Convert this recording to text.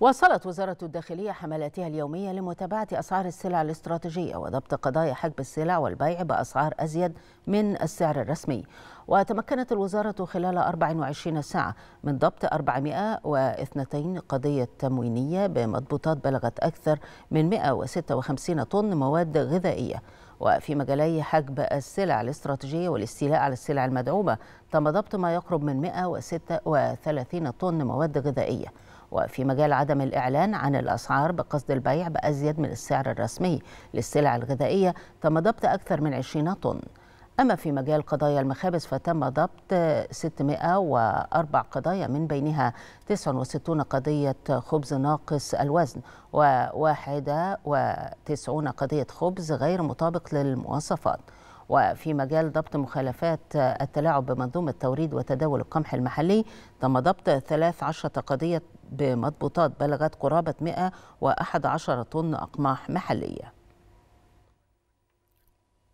واصلت وزارة الداخلية حملاتها اليومية لمتابعة أسعار السلع الاستراتيجية وضبط قضايا حجب السلع والبيع بأسعار أزيد من السعر الرسمي وتمكنت الوزارة خلال 24 ساعة من ضبط 402 قضية تموينية بمضبوطات بلغت أكثر من 156 طن مواد غذائية وفي مجالي حجب السلع الاستراتيجية والاستيلاء على السلع المدعومة تم ضبط ما يقرب من 136 طن مواد غذائية وفي مجال عدم الإعلان عن الأسعار بقصد البيع بأزيد من السعر الرسمي للسلع الغذائية تم ضبط أكثر من 20 طن أما في مجال قضايا المخابز فتم ضبط 604 قضايا من بينها 69 قضية خبز ناقص الوزن و91 قضية خبز غير مطابق للمواصفات وفي مجال ضبط مخالفات التلاعب بمنظومة توريد وتداول القمح المحلي تم ضبط 13 قضية بمضبوطات بلغت قرابة 111 طن أقماح محلية